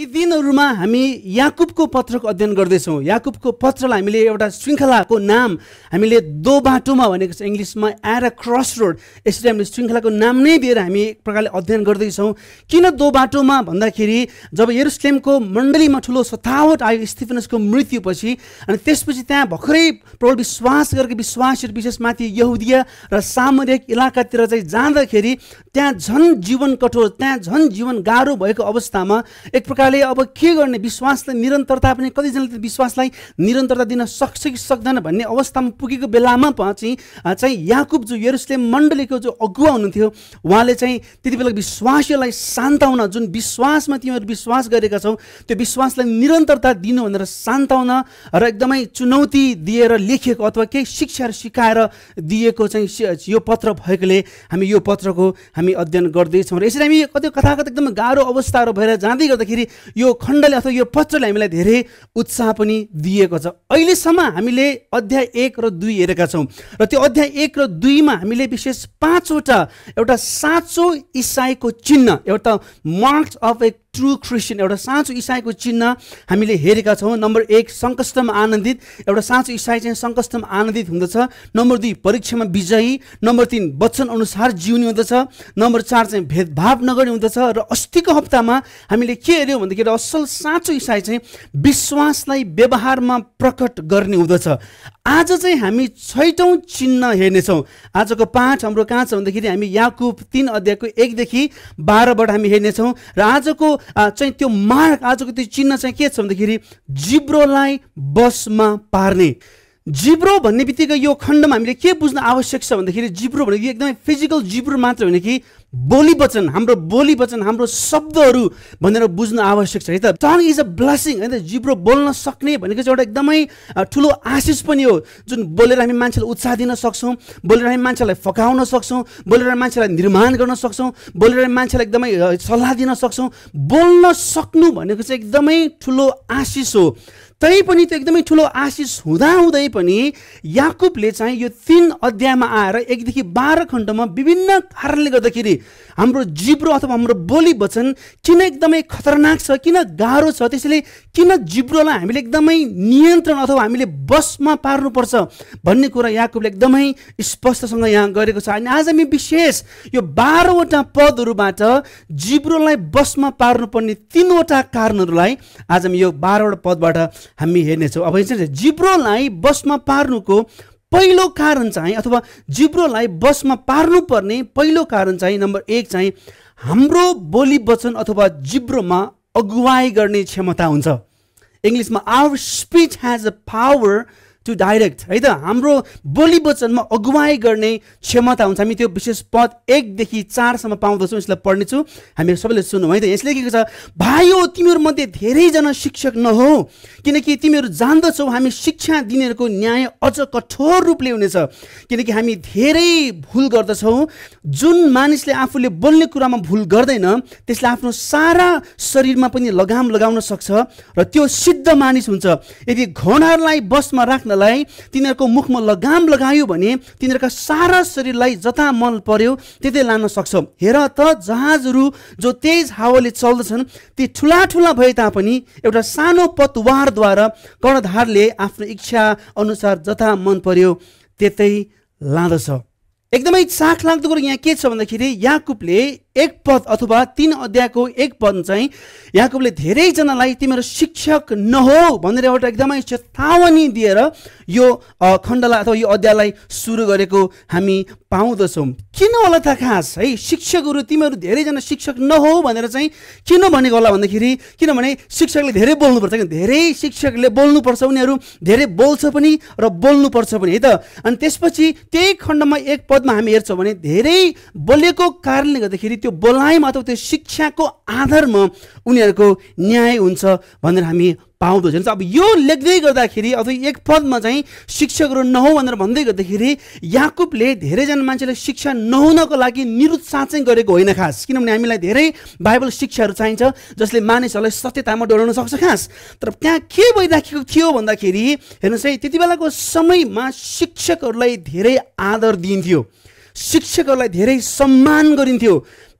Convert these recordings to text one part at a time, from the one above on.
यी दिनहरूमा हामी याकुबको पत्रको अध्ययन गर्दैछौँ याकुबको पत्रलाई हामीले एउटा श्रृङ्खलाको नाम हामीले दो बाटोमा भनेको छ इङ्ग्लिसमा अ क्रस रोड यसरी हामीले श्रृङ्खलाको नाम नै दिएर हामी एक प्रकारले अध्ययन गर्दैछौँ किन दो बाटोमा भन्दाखेरि जब यरुस्लेमको मण्डलीमा ठुलो सतावट आयो स्टिफनसको मृत्युपछि अनि त्यसपछि त्यहाँ भर्खरै प्रबल विश्वास गरेको विश्वासहरू विशेष माथि यहुदिया र सामुदायिक इलाकातिर चाहिँ जाँदाखेरि त्यहाँ झन् जीवन कठोर त्यहाँ झन् जीवन गाह्रो भएको अवस्थामा एक प्रकार सरकारले अब के गर्ने विश्वासलाई निरन्तरता पनि कतिजनाले विश्वासलाई निरन्तरता दिन सक्छ कि सक्दैन भन्ने अवस्थामा पुगेको बेलामा चाहिँ चाहिँ याकुब जो यरुसलेम मण्डलीको जो अगुवा हुनुहुन्थ्यो उहाँले चाहिँ त्यति बेला विश्वासीलाई सान्ताउन जुन विश्वासमा तिमीहरू विश्वास गरेका छौ त्यो विश्वासलाई निरन्तरता दिनु भनेर सान्ताउन र एकदमै चुनौती दिएर लेखिएको अथवा केही शिक्षाहरू सिकाएर दिएको चाहिँ यो पत्र भएकोले हामी यो पत्रको हामी अध्ययन गर्दैछौँ र यसरी हामी कति कथा कथाकथ एकदम गाह्रो अवस्थाहरू भएर जाँदै गर्दाखेरि यो खण्डले अथवा यो पत्रले हामीलाई धेरै उत्साह पनि दिएको छ अहिलेसम्म हामीले अध्याय एक र दुई हेरेका छौँ र त्यो अध्याय एक र दुईमा हामीले विशेष पाँचवटा एउटा साँचो इसाईको चिन्ह एउटा marks of a true Christian एउटा साँचो इसाईको चिन्ह हामीले हेरेका छौँ नम्बर एक सङ्कष्टम आनन्दित एउटा साँचो इसाई चाहिँ सङ्कष्टम आनन्दित हुँदछ नम्बर दुई परीक्षामा विजयी नम्बर तिन वचन अनुसार जिउने हुँदछ नम्बर चार चाहिँ भेदभाव नगर्ने हुँदछ र अस्तिको हप्तामा हामीले के हेऱ्यौँ भन्दाखेरि असल साँचो इसाई चाहिँ विश्वासलाई व्यवहारमा प्रकट गर्ने हुँदछ आज चाहिँ हामी छैटौँ चिन्ह हेर्नेछौँ आजको पाठ हाम्रो कहाँ छ भन्दाखेरि हामी याकुब तिन अध्यायको एकदेखि बाह्रबाट हामी हेर्नेछौँ र आजको चाहिँ त्यो मार्ग आजको त्यो चिन्ह चाहिँ के छ भन्दाखेरि जिब्रोलाई बसमा पार्ने जिब्रो भन्ने बित्तिकै यो खण्डमा हामीले के बुझ्न आवश्यक छ भन्दाखेरि जिब्रो भनेको एकदमै फिजिकल जिब्रो मात्र होइन कि बोली वचन हाम्रो बोली वचन हाम्रो शब्दहरू भनेर बुझ्न आवश्यक छ है त टङ इज अ ब्लसिङ होइन जिब्रो बोल्न सक्ने भनेको चाहिँ एउटा एकदमै ठुलो आशिष पनि हो जुन बोलेर हामी मान्छेलाई उत्साह दिन सक्छौँ बोलेर हामी मान्छेलाई फकाउन सक्छौँ बोलेर मान्छेलाई निर्माण गर्न सक्छौँ बोलेर मान्छेलाई एकदमै सल्लाह दिन सक्छौँ बोल्न सक्नु भनेको चाहिँ एकदमै ठुलो आशिष हो तै पनि त्यो एकदमै ठुलो आशिष हुँदाहुँदै पनि याकुबले चाहिँ यो तिन अध्यायमा आएर एकदेखि बाह्र खण्डमा विभिन्न कारणले गर्दाखेरि हाम्रो जिब्रो अथवा हाम्रो बोली वचन किन एकदमै खतरनाक छ किन गाह्रो छ त्यसैले किन जिब्रोलाई हामीले एकदमै नियन्त्रण अथवा हामीले बसमा पार्नुपर्छ भन्ने कुरा यहाँकोले एकदमै स्पष्टसँग यहाँ गरेको छ अनि आज हामी विशेष यो बाह्रवटा पदहरूबाट जिब्रोलाई बसमा पार्नुपर्ने तिनवटा कारणहरूलाई आज हामी यो बाह्रवटा पदबाट हामी हेर्नेछौँ अब जिब्रोलाई बसमा पार्नुको पहिलो कारण चाहिँ अथवा जिब्रोलाई बसमा पार्नुपर्ने पहिलो कारण चाहिँ नम्बर एक चाहिँ हाम्रो बोली वचन अथवा जिब्रोमा अगुवाई गर्ने क्षमता हुन्छ इङ्ग्लिसमा our speech has a power to direct है त हाम्रो बोली वचनमा अगुवाई गर्ने क्षमता हुन्छ हामी त्यो विशेष पद एकदेखि चारसम्म पाउँदछौँ यसलाई पढ्नेछु हामी सबैले सुनौँ है त यसले लेखेको छ भाइ हो तिमीहरूमध्ये धेरैजना शिक्षक नहो किनकि तिमीहरू जान्दछौ हामी शिक्षा दिनेहरूको न्याय अझ कठोर रूपले हुनेछ किनकि हामी धेरै भुल गर्दछौँ जुन मानिसले आफूले बोल्ने कुरामा भुल गर्दैन त्यसले आफ्नो सारा शरीरमा पनि लगाम लगाउन सक्छ र त्यो सिद्ध मानिस हुन्छ यदि घोडालाई बसमा राख्न कृष्णलाई तिनीहरूको मुखमा लगाम लगायो भने तिनीहरूका सारा शरीरलाई जता मल पर्यो त्यतै लान सक्छ हेर त जहाजहरू जो तेज हावाले चल्दछन् ती ठुला ठुला भए तापनि एउटा सानो पतवारद्वारा कर्णधारले आफ्नो इच्छा अनुसार जता मन पर्यो त्यतै लाँदछ एकदमै चाख लाग्दो कुरो यहाँ के छ भन्दाखेरि याकुबले एक पद अथवा तिन अध्यायको एक पद चाहिँ याकुबले धेरैजनालाई तिमीहरू शिक्षक नहो भनेर एउटा एकदमै चेतावनी दिएर यो खण्डलाई अथवा यो अध्यायलाई सुरु गरेको हामी पाउँदछौँ किन होला त खास है शिक्षकहरू तिमीहरू धेरैजना शिक्षक नहो भनेर चाहिँ किन भनेको होला भन्दाखेरि किनभने शिक्षकले धेरै बोल्नुपर्छ किन धेरै शिक्षकले बोल्नुपर्छ उनीहरू धेरै बोल्छ पनि र बोल्नुपर्छ पनि है त अनि त्यसपछि त्यही खण्डमा एक पदमा हामी हेर्छौँ भने धेरै बोलेको कारणले गर्दाखेरि त्यो बोलाइमा अथवा त्यो शिक्षाको आधारमा उनीहरूको न्याय हुन्छ भनेर हामी पाउँदो अब यो लेख्दै गर्दाखेरि अथवा एक पदमा चाहिँ शिक्षकहरू नहौँ भनेर भन्दै गर्दाखेरि याकुबले धेरैजना मान्छेलाई शिक्षा नहुनको लागि निरुत्साह चाहिँ गरेको होइन खास किनभने हामीलाई धेरै बाइबल शिक्षाहरू चाहिन्छ जसले मानिसहरूलाई सत्यतामा डोराउन सक्छ खास तर त्यहाँ के भइराखेको थियो भन्दाखेरि हेर्नुहोस् है त्यति बेलाको समयमा शिक्षकहरूलाई धेरै आदर दिइन्थ्यो शिक्षकहरूलाई धेरै सम्मान गरिन्थ्यो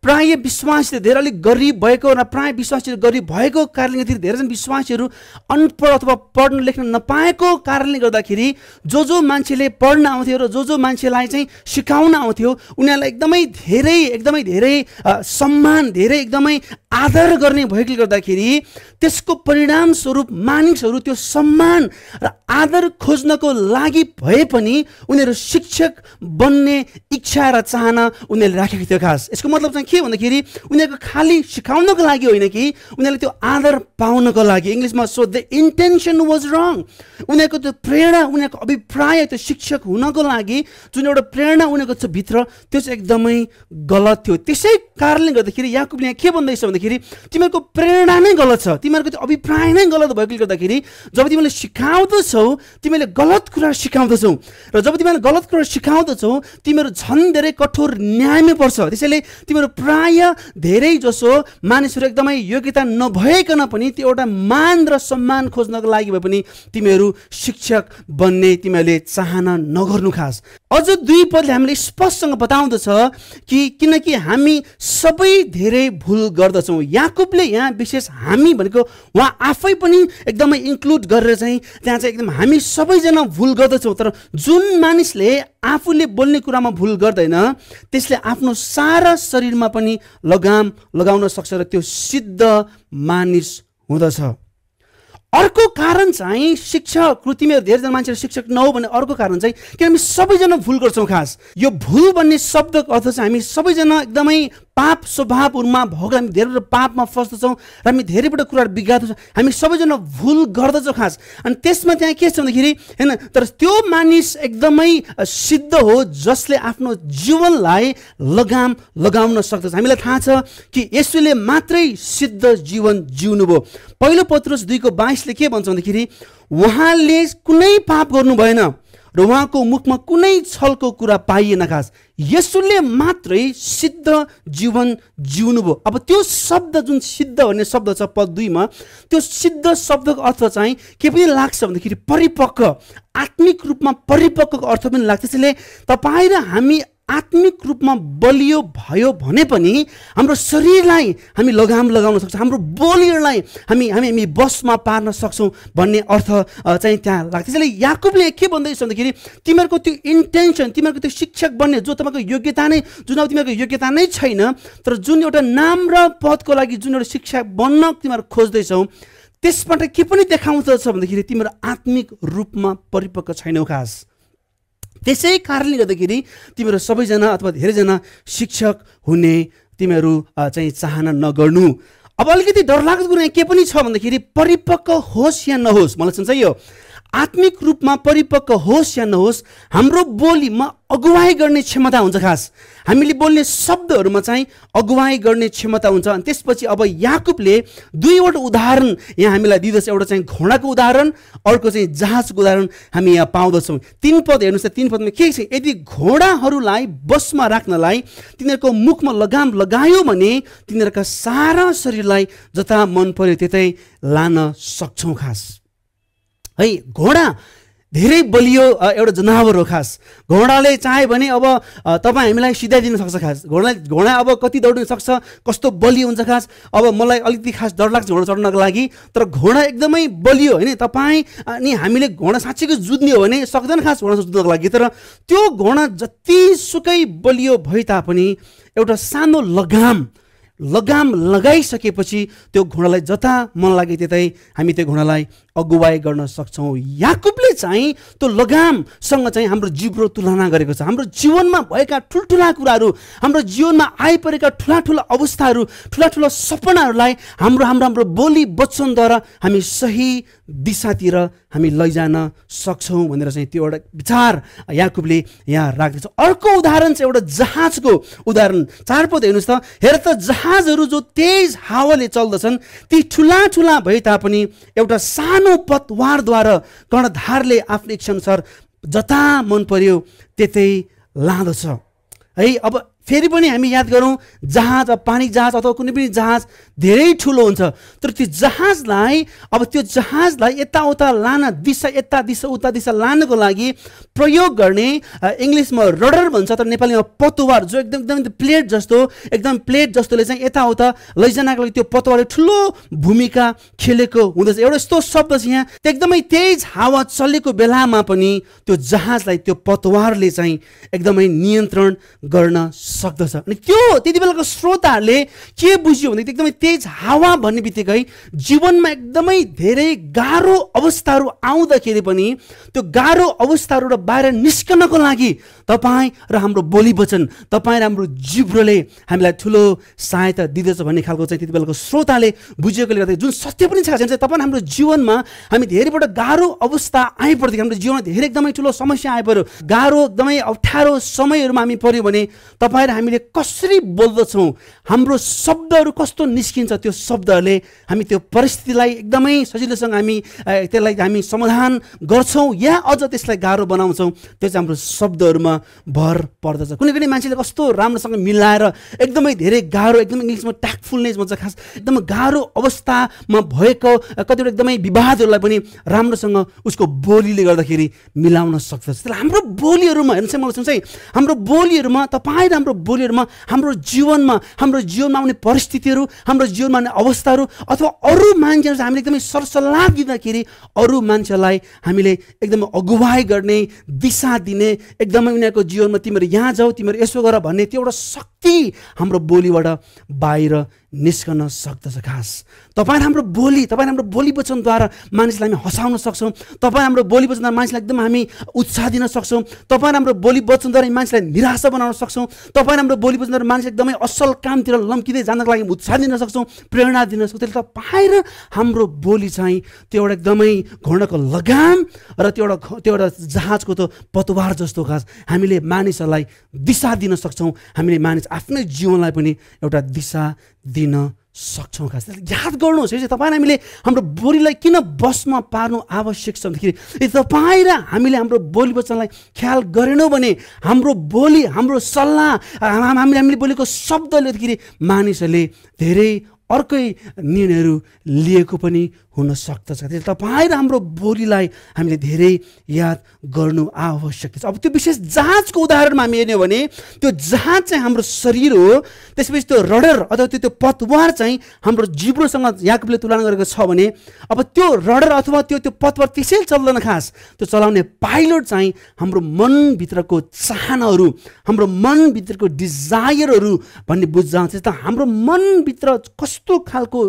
प्राय विश्वासी धेरै अलिक गरिब भएको र प्राय विश्वासी गरिब भएको कारणले गर्दाखेरि धेरैजना विश्वासीहरू अनपढ अथवा पढ्न लेख्न नपाएको कारणले गर्दाखेरि जो जो मान्छेले पढ्न आउँथ्यो र जो जो मान्छेलाई चाहिँ सिकाउन आउँथ्यो उनीहरूलाई एकदमै धेरै एकदमै धेरै सम्मान धेरै एकदमै आदर गर्ने भएकोले गर्दाखेरि त्यसको परिणामस्वरूप मानिसहरू त्यो सम्मान र आदर खोज्नको लागि भए पनि उनीहरू शिक्षक बन्ने इच्छा र चाहना उनीहरूले राखेको थियो खास यसको मतलब चाहिँ के भन्दाखेरि उनीहरूको खालि सिकाउनको लागि होइन कि उनीहरूले त्यो आदर पाउनको लागि इङ्ग्लिसमा so the intention was wrong उनीहरूको त्यो प्रेरणा उनीहरूको अभिप्राय त्यो शिक्षक हुनको लागि जुन एउटा प्रेरणा उनीहरूको छ भित्र त्यो चाहिँ एकदमै गलत थियो त्यसै कारणले गर्दाखेरि याकुबले यहाँ के भन्दैछ भन्दाखेरि तिमीहरूको प्रेरणा नै गलत छ तिमीहरूको त्यो अभिप्राय नै गलत भएकोले गर्दाखेरि जब तिमीले सिकाउँदछौ तिमीले गलत कुरा सिकाउँदछौ र जब तिमीले गलत कुरा सिकाउँदछौ तिमीहरू झन् धेरै कठोर न्यायमै पर्छ त्यसैले तिमीहरू प्राय धेरै जसो मानिसहरू एकदमै योग्यता नभएकन पनि त्यो एउटा मान र सम्मान खोज्नको लागि भए पनि तिमीहरू शिक्षक बन्ने तिमीहरूले चाहना नगर्नु खास अझ दुई पदले हामीले स्पष्टसँग बताउँदछ कि किनकि हामी सबै धेरै भुल गर्दछौँ याकुबले यहाँ विशेष हामी भनेको उहाँ आफै पनि एकदमै इन्क्लुड गरेर चाहिँ त्यहाँ चाहिँ एकदम हामी सबैजना भुल गर्दछौँ तर जुन मानिसले आफूले बोल्ने कुरामा भुल गर्दैन त्यसले आफ्नो सारा शरीरमा पनि लगाम लगाउन सक्छ र त्यो सिद्ध मानिस हुँदछ अर्को कारण चाहिँ शिक्षक कृतिमा धेरैजना मान्छेहरू शिक्षक नहो भने अर्को कारण चाहिँ किन हामी सबैजना भुल गर्छौँ खास यो भुल भन्ने शब्दको अर्थ चाहिँ हामी सबैजना एकदमै पाप स्वभाव उनमा भएको हामी धेरै पापमा फस्दछौँ र हामी धेरैवटा कुराहरू बिगार्दछौँ हामी सबैजना भुल गर्दछौँ खास अनि त्यसमा त्यहाँ के छ भन्दाखेरि होइन तर त्यो मानिस एकदमै सिद्ध हो जसले आफ्नो जीवनलाई लगाम लगाउन सक्दछ हामीलाई थाहा छ कि यसुले मात्रै सिद्ध जीवन जिउनु जिउनुभयो पहिलो पत्रुस दुईको बाइसले के भन्छ भन्दाखेरि उहाँले कुनै पाप गर्नु भएन र उहाँको मुखमा कुनै छलको कुरा पाइएन खास यसुले मात्रै सिद्ध जीवन जिउनुभयो अब त्यो शब्द जुन सिद्ध भन्ने शब्द छ पद दुईमा त्यो सिद्ध शब्दको अर्थ चाहिँ के पनि लाग्छ भन्दाखेरि परिपक्व आत्मिक रूपमा परिपक्वको अर्थ पनि लाग्छ त्यसैले तपाईँ र हामी आत्मिक रूपमा बलियो भयो भने पनि हाम्रो शरीरलाई हामी लगाम लगाउन सक्छौँ हाम्रो बोलीहरूलाई हामी हामी हामी बसमा पार्न सक्छौँ भन्ने अर्थ चाहिँ त्यहाँ लाग्छ त्यसैले याकुबले के भन्दैछ भन्दाखेरि तिमीहरूको त्यो इन्टेन्सन तिमीहरूको त्यो शिक्षक बन्ने जो तपाईँको योग्यता नै जुन अब तिमीहरूको योग्यता नै छैन तर जुन एउटा नाम र पदको लागि जुन एउटा शिक्षक बन्न तिमीहरू खोज्दैछौ त्यसबाट के पनि देखाउँदछ भन्दाखेरि तिमीहरू आत्मिक रूपमा परिपक्व छैनौ खास त्यसै कारणले गर्दाखेरि तिमीहरू सबैजना अथवा धेरैजना शिक्षक हुने तिमीहरू चाहिँ चाहना नगर्नु अब अलिकति डरलाग्दो कुरा के पनि छ भन्दाखेरि परिपक्व होस् या नहोस् मलाई चाहिँ यो आत्मिक रूपमा परिपक्व होस् या नहोस् हाम्रो बोलीमा अगुवाई गर्ने क्षमता हुन्छ खास हामीले बोल्ने शब्दहरूमा चाहिँ अगुवाई गर्ने क्षमता हुन्छ अनि त्यसपछि अब याकुबले दुईवटा उदाहरण यहाँ हामीलाई दिँदछ एउटा चाहिँ घोडाको उदाहरण अर्को चाहिँ जहाजको उदाहरण हामी यहाँ पाउँदछौँ तिन पद हेर्नुहोस् त तिन पदमा के छ यदि घोडाहरूलाई बसमा राख्नलाई तिनीहरूको मुखमा लगाम लगायो भने तिनीहरूका सारा शरीरलाई जता मन पर्यो त्यतै लान सक्छौँ खास है घोडा धेरै बलियो एउटा जनावर हो खास घोडाले चाह्यो भने अब तपाईँ हामीलाई सिधाइदिन सक्छ खास घोडा घोडा अब कति दौड्नु सक्छ कस्तो बलियो हुन्छ खास अब मलाई अलिकति खास डर लाग्छ घोडा चढ्नको लागि तर घोडा एकदमै बलियो होइन तपाईँ अनि हामीले घोडा साँच्चीको जुत्ने हो भने सक्दैन खास घोडा जुत्नको लागि तर त्यो घोडा जतिसुकै बलियो भए तापनि एउटा सानो लगाम लगाम लगाइसकेपछि त्यो घोडालाई जता मन लाग्यो त्यतै हामी त्यो घोडालाई अगुवाई गर्न सक्छौँ याकुबले चाहिँ त्यो लगामसँग चाहिँ हाम्रो जिब्रो तुलना गरेको छ हाम्रो जीवनमा भएका ठुल्ठुला कुराहरू हाम्रो जीवनमा आइपरेका ठुला ठुला अवस्थाहरू ठुला ठुला सपनाहरूलाई हाम्रो हाम्रो हाम्रो बोली वचनद्वारा हामी सही दिशातिर हामी लैजान सक्छौँ भनेर चाहिँ त्यो एउटा विचार याकुबले यहाँ राख्दछ अर्को उदाहरण चाहिँ एउटा जहाजको उदाहरण चारपद हेर्नुहोस् त हेर त जहाजहरू जो तेज हावाले चल्दछन् ती ठुला ठुला भए तापनि एउटा सानो सानो पतवारद्वारा कर्णधारले आफ्नो इच्छाअनुसार जता मन पर्यो त्यतै लाँदछ है अब फेरि पनि हामी याद गरौँ जहाज अब पानी जहाज अथवा कुनै पनि जहाज धेरै ठुलो हुन्छ तर त्यो जहाजलाई अब त्यो जहाजलाई यताउता लान दिशा यता दिशा उता दिशा लानको लागि प्रयोग गर्ने इङ्ग्लिसमा रडर भन्छ तर नेपालीमा पतुवार जो एकदम एकदम प्लेट जस्तो एकदम प्लेट जस्तोले चाहिँ यताउता लैजानको लागि त्यो पतुवारले ठुलो भूमिका खेलेको हुँदछ एउटा यस्तो शब्द छ यहाँ एकदमै तेज हावा चलेको बेलामा पनि त्यो जहाजलाई त्यो पतवारले चाहिँ एकदमै नियन्त्रण गर्न सक्दछ अनि त्यो त्यति बेलाको श्रोताहरूले के बुझ्यो भने एकदमै तेज हावा भन्ने बित्तिकै जीवनमा एकदमै धेरै गाह्रो अवस्थाहरू आउँदाखेरि पनि त्यो गाह्रो अवस्थाहरूबाट बाहिर निस्कनको लागि तपाईँ र हाम्रो बोली वचन तपाईँ र हाम्रो जिब्रोले हामीलाई ठुलो सहायता दिँदछ भन्ने खालको चाहिँ त्यति बेलाको श्रोताले बुझेकोले गर्दा जुन सत्य पनि छ भने तपाईँ हाम्रो जीवनमा हामी धेरैबाट गाह्रो अवस्था आइपर्थ्यो हाम्रो जीवनमा धेरै एकदमै ठुलो समस्या आइपऱ्यो गाह्रो एकदमै अप्ठ्यारो समयहरूमा हामी पऱ्यो भने तपाईँ भएर हामीले कसरी बोल्दछौँ हाम्रो शब्दहरू कस्तो निस्किन्छ त्यो शब्दहरूले हामी त्यो परिस्थितिलाई एकदमै सजिलोसँग हामी त्यसलाई हामी समाधान गर्छौँ या अझ त्यसलाई गाह्रो बनाउँछौँ त्यो चाहिँ हाम्रो शब्दहरूमा भर पर्दछ कुनै पनि मान्छेले कस्तो राम्रोसँग मिलाएर एकदमै धेरै गाह्रो एकदमै इङ्ग्लिसमा ट्याक्टफुलनेस भन्छ खास एकदम गाह्रो अवस्थामा भएको कतिवटा एकदमै विवादहरूलाई पनि राम्रोसँग उसको बोलीले गर्दाखेरि मिलाउन सक्दछ त्यसलाई हाम्रो बोलीहरूमा हेर्नुहोस् है मलाई चाहिँ हाम्रो बोलीहरूमा तपाईँ राम्रो हाम्रो बोलीहरूमा हाम्रो जीवनमा हाम्रो जीवनमा आउने परिस्थितिहरू हाम्रो जीवनमा आउने अवस्थाहरू अथवा अरू मान्छेहरू हामीले एकदमै सरसल्लाह दिँदाखेरि अरू मान्छेलाई हामीले एकदमै अगुवाई गर्ने दिशा दिने एकदमै उनीहरूको जीवनमा तिमीहरू यहाँ जाऊ तिमीहरू यसो गर भन्ने त्यो एउटा कति हाम्रो बोलीबाट बाहिर निस्कन सक्दछ खास तपाईँ हाम्रो बोली तपाईँ हाम्रो बोली वचनद्वारा मानिसलाई हामी हँसाउन सक्छौँ तपाईँ हाम्रो बोली वचनद्वारा मानिसलाई एकदम हामी उत्साह दिन सक्छौँ तपाईँ हाम्रो बोली वचनद्वारा मानिसलाई निराशा बनाउन सक्छौँ तपाईँ हाम्रो बोली वचनद्वारा मानिसलाई एकदमै असल कामतिर लम्किँदै जानको लागि उत्साह दिन सक्छौँ प्रेरणा दिन सक्छौँ त्यसले तपाईँ र हाम्रो बोली चाहिँ त्यो एउटा एकदमै घोडाको लगाम र त्यो एउटा त्यो एउटा जहाजको त पतवार जस्तो खास हामीले मानिसहरूलाई दिशा दिन सक्छौँ हामीले मानिस आफ्नै जीवनलाई पनि एउटा दिशा दिन सक्छौँ खास याद गर्नुहोस् है तपाईँ हामीले हाम्रो बोलीलाई किन बसमा पार्नु आवश्यक छ भन्दाखेरि यदि तपाईँ र हामीले हाम्रो बोली वचनलाई ख्याल गरेनौँ भने हाम्रो बोली हाम्रो सल्लाह हामीले हामीले बोलेको शब्दले मानिसहरूले धेरै अर्कै निर्णयहरू लिएको पनि हुन सक्दछ त्यसले तपाईँ र हाम्रो बोलीलाई हामीले धेरै याद गर्नु आवश्यक छ अब त्यो विशेष जहाजको उदाहरणमा हामी हेर्ने भने त्यो जहाज चाहिँ हाम्रो शरीर हो त्यसपछि त्यो रडर अथवा त्यो त्यो पतवार चाहिँ हाम्रो जिब्रोसँग याकुबले तुलना गरेको छ भने अब त्यो रडर अथवा त्यो त्यो पतवार त्यसै चल्दैन खास त्यो चलाउने पाइलट चाहिँ हाम्रो मनभित्रको चाहनाहरू हाम्रो मनभित्रको डिजायरहरू भन्ने बुझ जान्छ हाम्रो मनभित्र कस्तो खालको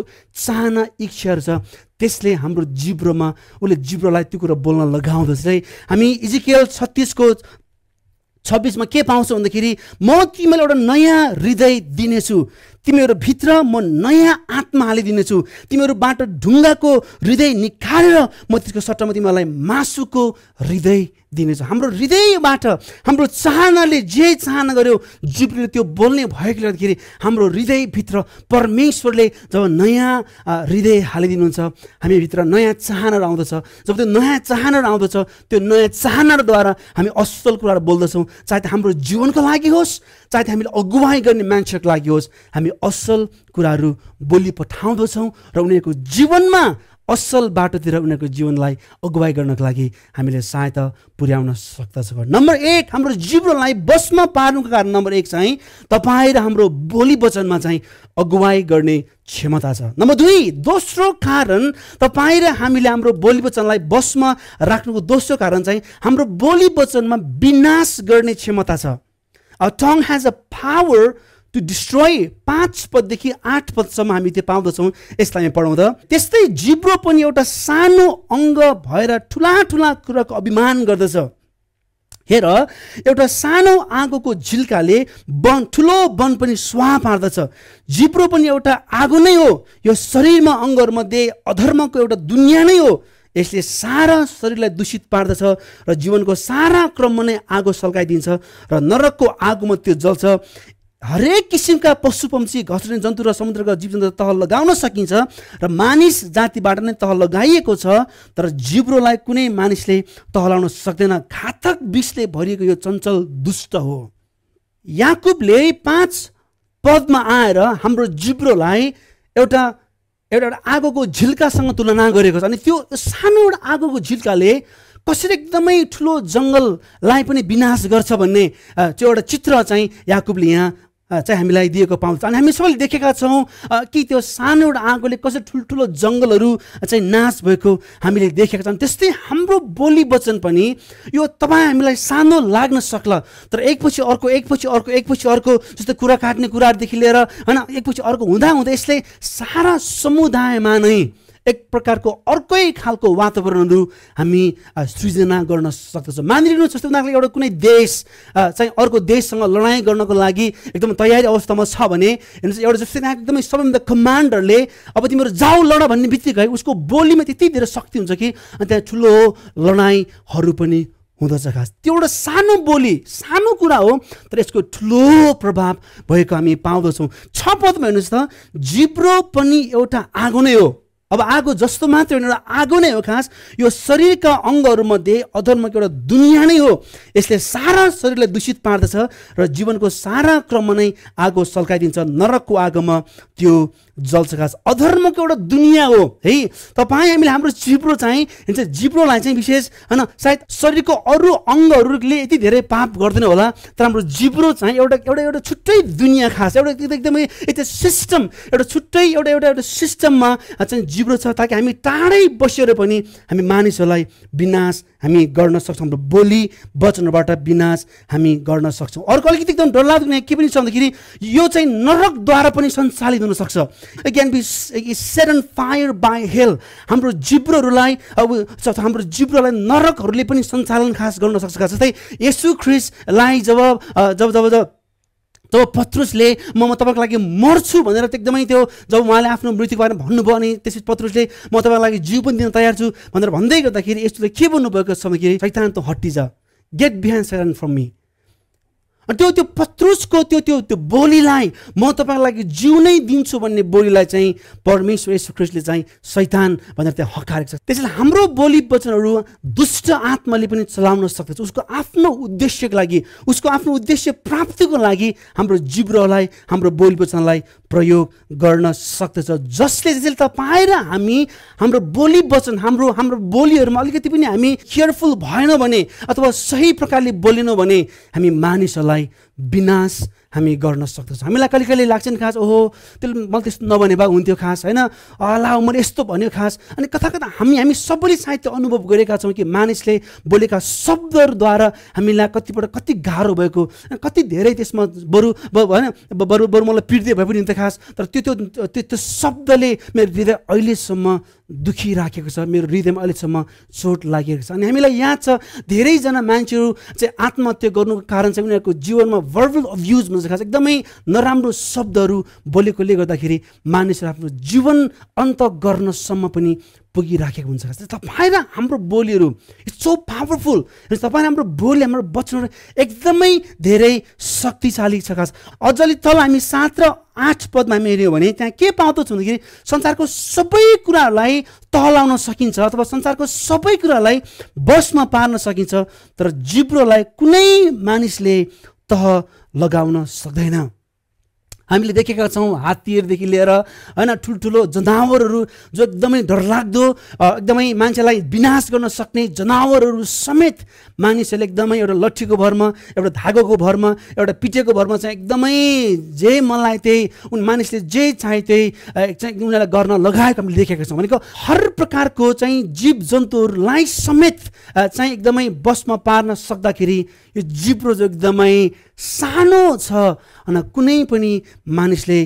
चाहना इच्छाहरू छ त्यसले हाम्रो जिब्रोमा उसले जिब्रोलाई त्यो कुरा बोल्न लगाउँदछ है हामी इजिकेल छत्तिसको छब्बिसमा के पाउँछौ भन्दाखेरि म तिमीलाई एउटा नयाँ हृदय दिनेछु तिमीहरू भित्र म नयाँ आत्मा हालिदिनेछु तिमीहरूबाट ढुङ्गाको हृदय निकालेर म त्यसको सट्टामा तिमीहरूलाई मासुको हृदय दिनेछ हाम्रो हृदयबाट हाम्रो चाहनाले जे चाहना गर्यो जिब्रीले त्यो बोल्ने भएको गर्दाखेरि हाम्रो हृदयभित्र परमेश्वरले जब नयाँ हृदय हालिदिनुहुन्छ हामीभित्र नयाँ चाहनाहरू आउँदछ जब त्यो नयाँ चाहनाहरू आउँदछ त्यो नयाँ चाहनाहरूद्वारा हामी असल कुराहरू बोल्दछौँ चाहे त्यो हाम्रो जीवनको लागि होस् चाहे हामीले अगुवाई गर्ने मान्छेको लागि होस् हामी असल कुराहरू बोली पठाउँदछौँ र उनीहरूको जीवनमा असल बाटोतिर उनीहरूको जीवनलाई अगुवाई गर्नको लागि हामीले सहायता पुर्याउन सक्दछ नम्बर एक हाम्रो जीवनलाई बसमा पार्नुको कारण नम्बर एक चाहिँ तपाईँ र हाम्रो बोली वचनमा चाहिँ अगुवाई गर्ने क्षमता छ नम्बर दुई दोस्रो कारण तपाईँ र हामीले हाम्रो बोली वचनलाई बसमा राख्नुको दोस्रो कारण चाहिँ हाम्रो बोली वचनमा विनाश गर्ने क्षमता छ tongue has a power to destroy पाँच पददेखि आठ पदसम्म हामी त्यो पाउँदछौँ यसलाई हामी पढाउँदा त्यस्तै जिब्रो पनि एउटा सानो अङ्ग भएर ठुला ठुला कुराको अभिमान गर्दछ हेर एउटा सानो आगोको झिल्काले वन ठुलो वन पनि स्वा पार्दछ जिब्रो पनि एउटा आगो नै हो यो शरीरमा अङ्गहरूमध्ये अधर्मको एउटा दुनियाँ नै हो यसले सारा शरीरलाई दूषित पार्दछ र जीवनको सारा क्रममा नै आगो सल्काइदिन्छ र नरकको आगोमा त्यो जल्छ हरेक किसिमका पशु पक्षी घस्रिने जन्तु र समुद्रका जन्तु तह लगाउन सकिन्छ र मानिस जातिबाट नै तह लगाइएको छ तर जिब्रोलाई कुनै मानिसले तह लगाउन सक्दैन घातक विषले भरिएको यो चञ्चल दुष्ट हो याकुबले पाँच पदमा आएर हाम्रो जिब्रोलाई एउटा एउटा एउटा आगोको झिल्कासँग तुलना गरेको छ अनि त्यो सानो एउटा आगोको झिल्काले कसरी एकदमै ठुलो जङ्गललाई पनि विनाश गर्छ भन्ने त्यो एउटा चित्र चाहिँ याकुबले यहाँ चाहिँ हामीलाई दिएको पाउँछ अनि हामी सबैले देखेका छौँ कि त्यो सानो एउटा आगोले कसरी ठुल्ठुलो जङ्गलहरू चाहिँ नाश भएको हामीले देखेका छौँ त्यस्तै हाम्रो बोली वचन पनि यो तपाईँ हामीलाई सानो लाग्न सक्ला तर एकपछि अर्को एकपछि अर्को एकपछि अर्को जस्तो कुरा काट्ने कुराहरूदेखि लिएर होइन एकपछि अर्को हुँदा हुँदा यसले सारा समुदायमा नै एक प्रकारको अर्कै खालको वातावरणहरू हामी सृजना गर्न सक्दछौँ मानिलिनु जस्तो उनीहरूले एउटा कुनै देश चाहिँ अर्को देशसँग लडाइँ गर्नको लागि एकदम तयारी अवस्थामा छ भने हेर्नुहोस् एउटा जस्तै एकदमै सबैभन्दा कमान्डरले अब तिमीहरू जाऊ लड भन्ने बित्तिकै उसको बोलीमा त्यति धेरै शक्ति हुन्छ कि अनि त्यहाँ ठुलो लडाइँहरू पनि हुँदछ खास त्यो एउटा सानो बोली सानो कुरा हो तर यसको ठुलो प्रभाव भएको हामी पाउँदछौँ छ पदमा हेर्नुहोस् त जिब्रो पनि एउटा आगो नै हो अब आगो जस्तो मात्र होइन एउटा आगो नै हो खास यो शरीरका अङ्गहरूमध्ये अधर्मको एउटा दुनियाँ नै हो यसले सारा शरीरलाई दूषित पार्दछ र जीवनको सारा क्रममा नै आगो सल्काइदिन्छ नरकको आगोमा त्यो जलसकास अधर्मको एउटा दुनियाँ हो है तपाईँ हामीले हाम्रो जिब्रो चाहिँ जिब्रोलाई चाहिँ विशेष होइन सायद शरीरको अरू अङ्गहरूले यति धेरै पाप गर्दैन होला तर हाम्रो जिब्रो चाहिँ एउटा एउटा एउटा छुट्टै दुनियाँ खास एउटा एकदमै यति सिस्टम एउटा छुट्टै एउटा एउटा एउटा सिस्टममा चाहिँ जिब्रो छ ताकि हामी टाढै बसेर पनि हामी मानिसहरूलाई विनाश हामी गर्न सक्छौँ हाम्रो बोली वचनबाट विनाश हामी गर्न सक्छौँ अर्को अलिकति एकदम डरलाग्दो के पनि छ भन्दाखेरि यो चाहिँ नरकद्वारा पनि सञ्चालित हुनसक्छ can be set on fire by hell हाम्रो जिब्रोहरूलाई अब हाम्रो जिब्रोलाई नरकहरूले पनि सञ्चालन खास गर्न सक्छ जस्तै यसु ख्रिसलाई जब जब जब जब जब पत्रुसले म म तपाईँको लागि मर्छु भनेर एकदमै त्यो जब उहाँले आफ्नो मृत्युको बारेमा भन्नुभयो अनि त्यसपछि पत्रुसले म तपाईँको लागि जिउ पनि दिन तयार छु भनेर भन्दै गर्दाखेरि यस्तोले के भन्नुभएको छ भन्दाखेरि कि सैतान त हट्टी गेट बिहान सेरन फ्रम मी अनि त्यो त्यो पत्रुसको त्यो त्यो त्यो बोलीलाई म तपाईँको लागि जिउ नै दिन्छु भन्ने बोलीलाई चाहिँ परमेश्वर ख्रिस्टले चाहिँ शैतान भनेर त्यहाँ हकारेको छ त्यसैले हाम्रो बोली वचनहरू दुष्ट आत्माले पनि चलाउन सक्दछ उसको आफ्नो उद्देश्यको लागि उसको आफ्नो उद्देश्य प्राप्तिको लागि हाम्रो जिब्रोलाई हाम्रो बोली वचनलाई प्रयोग गर्न सक्दछ जसले जसले तपाईँ र हामी हाम्रो बोली वचन हाम्रो हाम्रो बोलीहरूमा अलिकति पनि हामी केयरफुल भएनौँ भने अथवा सही प्रकारले बोलेनौँ भने हामी मानिसहरूलाई play विनाश हामी गर्न सक्दछौँ हामीलाई कहिले कहिले लाग्छ नि खास ओहो त्यो मलाई त्यस्तो नभने भए हुन्थ्यो खास होइन अला मैले यस्तो भन्यो खास अनि कता कता हामी हामी सबैले सायद त्यो अनुभव गरेका छौँ कि मानिसले बोलेका शब्दहरूद्वारा हामीलाई कतिपल्ट कति गाह्रो भएको कति धेरै त्यसमा बरु होइन बरु बरु मलाई पिर्दै भए पनि हुन्थ्यो खास तर त्यो त्यो त्यो शब्दले मेरो हृदय अहिलेसम्म दुखी राखेको छ मेरो हृदयमा अहिलेसम्म चोट लागेको छ अनि हामीलाई याद छ धेरैजना मान्छेहरू चाहिँ आत्महत्या गर्नुको कारण चाहिँ उनीहरूको जीवनमा भर्बल युज भन्छ खास एकदमै नराम्रो शब्दहरू बोलेकोले गर्दाखेरि मानिसहरू आफ्नो जीवन अन्त गर्नसम्म पनि पुगिराखेको हुन्छ खास तपाईँ र हाम्रो बोलीहरू इट्स सो पावरफुल तपाईँ हाम्रो बोली हाम्रो वचनहरू एकदमै धेरै शक्तिशाली छ खास अझले तल हामी सात र आठ पदमा हामी हेऱ्यौँ भने त्यहाँ के पाउँदछ भन्दाखेरि संसारको सबै कुराहरूलाई तहलाउन सकिन्छ अथवा संसारको सबै कुरालाई बसमा पार्न सकिन्छ तर जिब्रोलाई कुनै मानिसले तह लगाउन सक्दैन हामीले देखेका छौँ हात्तीहरूदेखि लिएर होइन ठुल्ठुलो जनावरहरू जो एकदमै डरलाग्दो एकदमै मान्छेलाई विनाश गर्न सक्ने जनावरहरू समेत मानिसहरूले एकदमै एउटा लट्ठीको भरमा एउटा धागोको भरमा एउटा पिटेको भरमा चाहिँ एकदमै जे मलाई त्यही उन मानिसले जे चाहे त्यही चाहिँ उनीहरूलाई गर्न लगाएको हामीले देखेका छौँ भनेको हर प्रकारको चाहिँ जीव जन्तुहरूलाई समेत चाहिँ एकदमै बसमा पार्न सक्दाखेरि यो जिब्रो जो एकदमै सानो छ अनि कुनै पनि मानिसले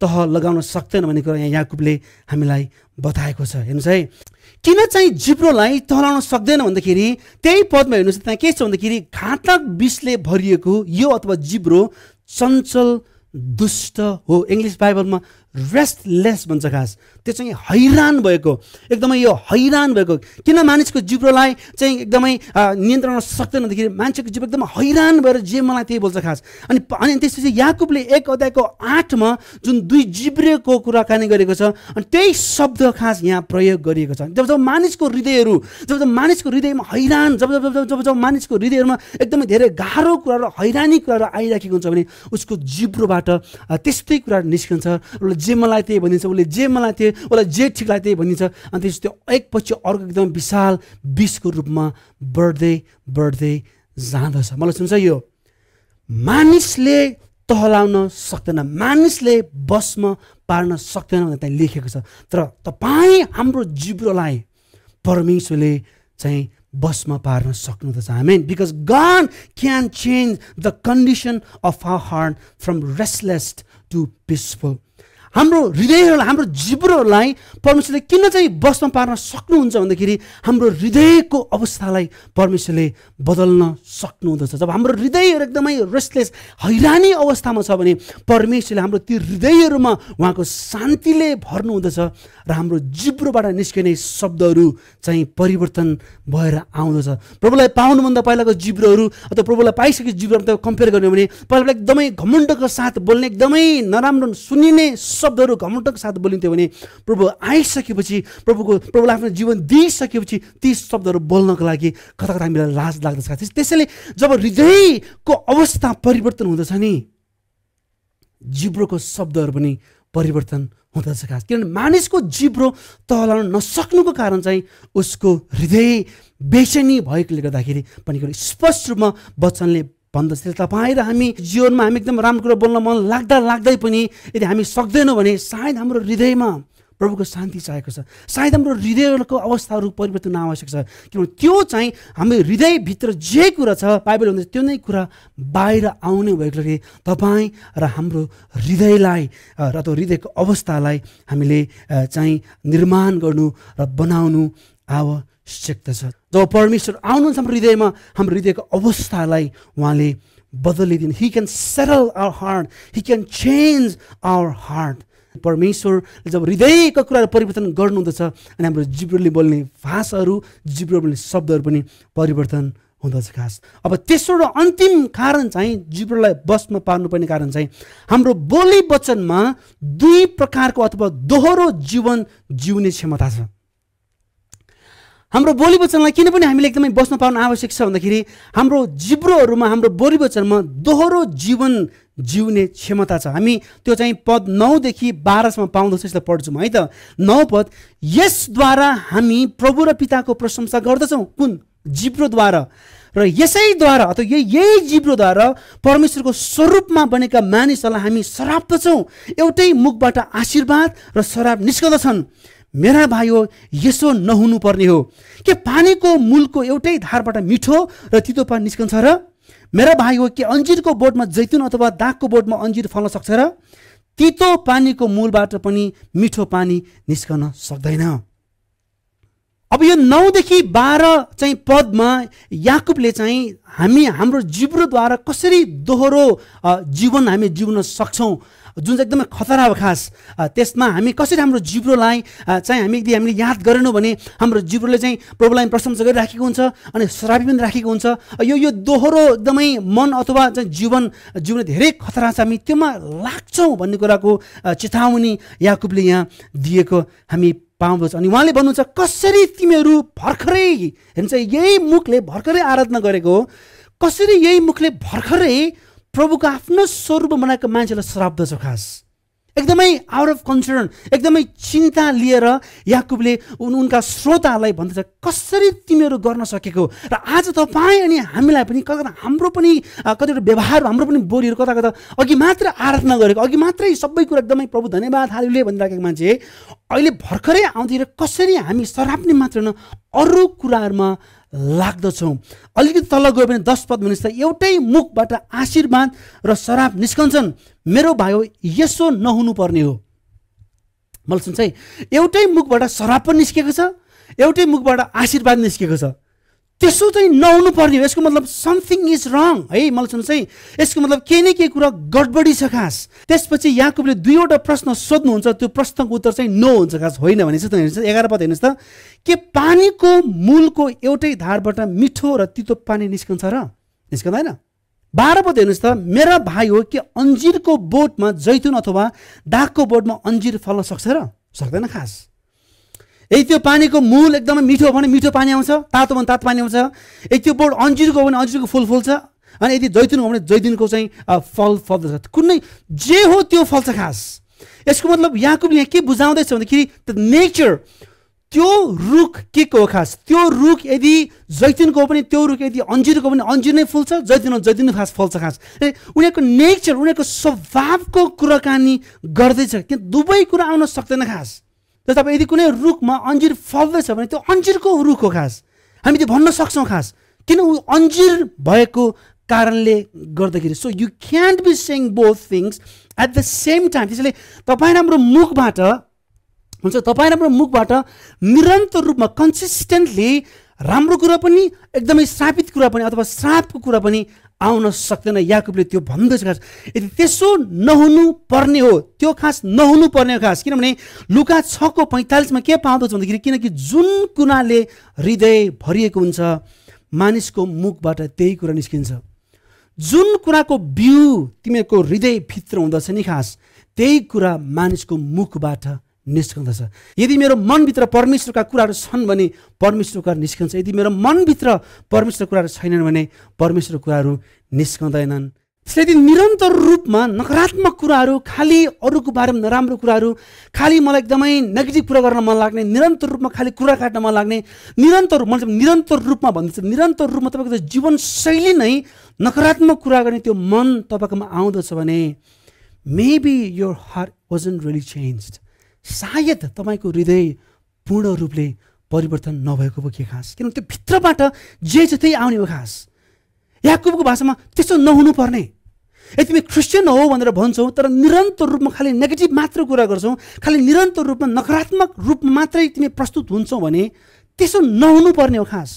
तह लगाउन सक्दैन भन्ने कुरा यहाँ याकुबले हामीलाई बताएको छ हेर्नुहोस् है किन चाहिँ जिब्रोलाई तह लगाउन सक्दैन भन्दाखेरि त्यही पदमा हेर्नुहोस् त्यहाँ के छ भन्दाखेरि घातक विषले भरिएको यो अथवा जिब्रो चञ्चल दुष्ट हो इङ्ग्लिस बाइबलमा रेस्टलेस भन्छ खास त्यो चाहिँ हैरान भएको एकदमै यो हैरान भएको किन मानिसको जिब्रोलाई चाहिँ एकदमै नियन्त्रण सक्दैन भन्दाखेरि मान्छेको जिब्रो एकदमै हैरान भएर जे मलाई त्यही बोल्छ खास अनि अनि त्यसपछि याकुबले एक अध्यायको आठमा जुन दुई जिब्रेको कुराकानी गरेको छ अनि त्यही शब्द खास यहाँ प्रयोग गरिएको छ जब जब मानिसको हृदयहरू जब जब मानिसको हृदयमा हैरान जब जब जब जब जब मानिसको हृदयहरूमा एकदमै धेरै गाह्रो कुराहरू हैरानी कुराहरू आइराखेको हुन्छ भने उसको जिब्रोबाट त्यस्तै कुराहरू निस्कन्छ उसले जे मलाई त्यही भनिन्छ उसले जे मलाई त्यही उसलाई जे ठिक लाग्यो त्यही भनिन्छ अनि त्यसपछि त्यो एकपछि अर्को एकदम विशाल विषको रूपमा बढ्दै बढ्दै जाँदछ मलाई सुन्छ यो मानिसले तहलाउन सक्दैन मानिसले बसमा पार्न सक्दैन भनेर त्यहाँ लेखेको छ तर तपाईँ हाम्रो जिब्रोलाई परमेश्वरले चाहिँ बसमा पार्न सक्नुहुँदछ हामी because God can change the condition of our heart from restless to peaceful हाम्रो हृदयहरूलाई हाम्रो जिब्रोहरूलाई परमेश्वरले किन चाहिँ बस्न पार्न सक्नुहुन्छ भन्दाखेरि हाम्रो हृदयको अवस्थालाई परमेश्वरले बदल्न सक्नुहुँदछ जब हाम्रो हृदयहरू एकदमै रेस्टलेस हैरानी अवस्थामा छ भने परमेश्वरले हाम्रो ती हृदयहरूमा उहाँको शान्तिले भर्नुहुँदछ र हाम्रो जिब्रोबाट निस्किने शब्दहरू चाहिँ परिवर्तन भएर आउँदछ प्रभुलाई पाउनुभन्दा पहिलाको जिब्रोहरू अथवा प्रभुलाई पाइसकेको त कम्पेयर गर्ने भने पहिला एकदमै घमण्डको साथ बोल्ने एकदमै नराम्रो सुनिने शब्दहरू घमटक साथ बोलिन्थ्यो भने प्रभु आइसकेपछि प्रभुको प्रभुलाई आफ्नो जीवन दिइसकेपछि ती शब्दहरू बोल्नको लागि कता कता हामीलाई लाज लाग्दछ त्यसैले जब हृदयको अवस्था परिवर्तन हुँदछ नि जिब्रोको शब्दहरू पनि परिवर्तन हुँदछ खास किनभने मानिसको जिब्रो तहलाउन नसक्नुको कारण चाहिँ उसको हृदय बेचनी भएकोले गर्दाखेरि पनि स्पष्ट रूपमा बच्चनले भन्दाखेरि तपाईँ र हामी जीवनमा हामी एकदम राम्रो कुरा बोल्न मन लाग्दा लाग्दै पनि यदि हामी सक्दैनौँ भने सायद हाम्रो हृदयमा प्रभुको शान्ति चाहिएको छ सायद हाम्रो हृदयको अवस्थाहरू परिवर्तन आवश्यक छ किनभने त्यो चाहिँ हाम्रो हृदयभित्र जे कुरा छ बाइबल हुँदैछ त्यो नै कुरा बाहिर आउने भएकोले तपाईँ र हाम्रो हृदयलाई र त्यो हृदयको अवस्थालाई हामीले चाहिँ निर्माण गर्नु र बनाउनु आवश्यकता छ जब परमेश्वर आउनुहुन्छ हाम्रो हृदयमा हाम्रो हृदयको अवस्थालाई उहाँले बदलिदिनु he can settle our heart he can change our heart परमेश्वर जब हृदयको कुरा परिवर्तन गर्नुहुँदछ अनि हाम्रो जिब्रोले बोल्ने भाषाहरू जिब्रो बोल्ने शब्दहरू पनि परिवर्तन हुँदछ खास अब तेस्रो र अन्तिम कारण चाहिँ जिब्रोलाई बसमा पार्नुपर्ने कारण चाहिँ हाम्रो बोली वचनमा दुई प्रकारको अथवा दोहोरो जीवन जिउने क्षमता छ हाम्रो बोली वचनलाई किन पनि हामीले एकदमै बस्न पाउन आवश्यक छ भन्दाखेरि हाम्रो जिब्रोहरूमा हाम्रो बोली वचनमा दोहोरो जीवन जिउने क्षमता छ हामी त्यो चाहिँ पद नौदेखि बाह्रसम्म पाउँदछ यसलाई पढ्छौँ है त नौ पद यसद्वारा हामी प्रभु र पिताको प्रशंसा गर्दछौँ कुन जिब्रोद्वारा र यसैद्वारा अथवा यही यही जिब्रोद्वारा परमेश्वरको स्वरूपमा बनेका मानिसहरूलाई हामी श्राप्दछौँ एउटै मुखबाट आशीर्वाद र श्राप निस्कदछन् मेरा भाइ हो यसो नहुनुपर्ने हो के पानीको मूलको एउटै धारबाट मिठो र तितो पानी निस्कन्छ र मेरा भाइ हो के अन्जिरको बोटमा जैतुन अथवा दागको बोटमा अन्जिर फल्न सक्छ र तितो पानीको मूलबाट पनि मिठो पानी निस्कन सक्दैन अब यो नौदेखि बाह्र चाहिँ पदमा याकुबले चाहिँ हामी हाम्रो जिब्रोद्वारा कसरी दोहोरो जीवन हामी जिउन सक्छौँ जुन चाहिँ एकदमै खतरा खास त्यसमा हामी कसरी हाम्रो जिब्रोलाई चाहिँ हामी यदि हामीले याद गरेनौँ भने हाम्रो जिब्रोले चाहिँ प्रभुलाई प्रशंसा गरिराखेको हुन्छ अनि श्रापी पनि राखेको हुन्छ यो यो दोहोरो एकदमै मन अथवा चाहिँ जीवन जीवन धेरै खतरा छ हामी त्योमा लाग्छौँ भन्ने कुराको चेतावनी याकुबले यहाँ दिएको हामी पाउँदछ अनि उहाँले भन्नुहुन्छ कसरी तिमीहरू भर्खरै हेर्नु यही मुखले भर्खरै आराधना गरेको कसरी यही मुखले भर्खरै प्रभुको आफ्नो स्वरूप बनाएको मान्छेलाई श्राप्दछ खास एकदमै आउट अफ कन्सर्न एकदमै चिन्ता लिएर याकुबले उन उनका श्रोताहरूलाई भन्दछ कसरी तिमीहरू गर्न सकेको र आज तपाईँ अनि हामीलाई पनि कता कता हाम्रो पनि कतिवटा व्यवहार हाम्रो पनि बोलीहरू कता कता अघि मात्र आराधना गरेको अघि मात्रै सबै कुरा एकदमै प्रभु धन्यवाद हालिले भनिराखेको मान्छे अहिले भर्खरै आउँदाखेरि कसरी हामी सराप्ने मात्र न अरू कुराहरूमा लाग्दछौँ अलिकति तल गयो भने दस पद भनेपछि एउटै मुखबाट आशीर्वाद र श्राप निस्कन्छन् मेरो भाइ यसो नहुनुपर्ने हो मलाई सुन्छ है एउटै मुखबाट शराब पनि निस्केको छ एउटै मुखबाट आशीर्वाद निस्केको छ त्यसो चाहिँ नहुनु पर्ने हो यसको मतलब समथिङ इज रङ है मलाई सुन्नुहोस् है यसको मतलब केही न केही कुरा गडबडी छ खास त्यसपछि याकुबले दुईवटा प्रश्न सोध्नुहुन्छ त्यो प्रश्नको उत्तर चाहिँ नो हुन्छ खास होइन भने चाहिँ हेर्नुहोस् एघार पद हेर्नुहोस् त के पानीको मूलको एउटै धारबाट मिठो र तितो पानी निस्कन्छ र निस्कँदैन बाह्र पद हेर्नुहोस् त मेरा भाइ हो कि अन्जिरको बोटमा जैतुन अथवा दागको बोटमा अन्जिर फल्न सक्छ र सक्दैन खास यदि त्यो पानीको मूल एकदमै मिठो भने मिठो पानी आउँछ तातो भने तातो पानी आउँछ यदि त्यो बोर्ड अन्जिरको हो भने अन्जिरको फुल फुल्छ अनि यदि जैतिन हो भने जैदिनको चाहिँ फल फल्दछ कुनै जे हो त्यो फल्छ खास यसको मतलब यहाँकोले यहाँ के बुझाउँदैछ भन्दाखेरि नेचर त्यो रुख के को हो खास त्यो रुख यदि जैतुनको पनि त्यो रुख यदि अन्जिरको पनि अन्जिर नै फुल्छ जैतिन जैतिन खास फल्छ खास उनीहरूको नेचर उनीहरूको स्वभावको कुराकानी गर्दैछ त्यहाँ दुवै कुरा आउन सक्दैन खास र तपाईँ यदि कुनै रुखमा अन्जिर फल्दैछ भने त्यो अन्जिरको रुख हो खास हामी त्यो भन्न सक्छौँ खास किन ऊ अन्जिर भएको कारणले गर्दाखेरि so you can't be saying both things at the same time त्यसैले तपाईँ हाम्रो मुखबाट हुन्छ तपाईँ हाम्रो मुखबाट निरन्तर रूपमा कन्सिस्टेन्टली राम्रो कुरा पनि एकदमै श्रापित कुरा पनि अथवा श्रापको कुरा पनि आउन सक्दैन याकुबले त्यो भन्दैछ खास यदि त्यसो नहुनु पर्ने हो त्यो खास नहुनु पर्ने हो खास किनभने लुका छको पैँतालिसमा के पाउँदछ भन्दाखेरि किनकि जुन कुनाले हृदय भरिएको हुन्छ मानिसको मुखबाट त्यही कुरा निस्किन्छ जुन कुराको बिउ तिमीहरूको हृदयभित्र हुँदछ नि खास त्यही कुरा मानिसको मुखबाट निस्कँदछ यदि मेरो मनभित्र परमेश्वरका कुराहरू छन् भने परमेश्वरको कुरा निस्कन्छ यदि मेरो मनभित्र परमेश्वरको कुराहरू छैनन् भने परमेश्वरको कुराहरू निस्कँदैनन् त्यसले यदि निरन्तर रूपमा नकारात्मक कुराहरू खालि अरूको बारेमा नराम्रो कुराहरू खालि मलाई एकदमै नेगेटिभ कुरा गर्न मन लाग्ने निरन्तर रूपमा खालि कुरा काट्न मन लाग्ने निरन्तर मैले निरन्तर रूपमा भन्दैछ निरन्तर रूपमा तपाईँको जीवनशैली नै नकारात्मक कुरा गर्ने त्यो मन तपाईँकोमा आउँदछ भने maybe your heart wasn't really change सायद तपाईँको हृदय पूर्ण रूपले परिवर्तन नभएको पो के खास किनभने त्यो भित्रबाट जे त्यही आउने हो खास याकुबको भाषामा त्यस्तो नहुनुपर्ने यदि तिमी क्रिस्चियन हो भनेर भन्छौ तर निरन्तर रूपमा खालि नेगेटिभ मात्र कुरा गर्छौ खालि निरन्तर रूपमा नकारात्मक रूपमा मात्रै तिमी प्रस्तुत हुन्छौ भने त्यसो नहुनुपर्ने हो खास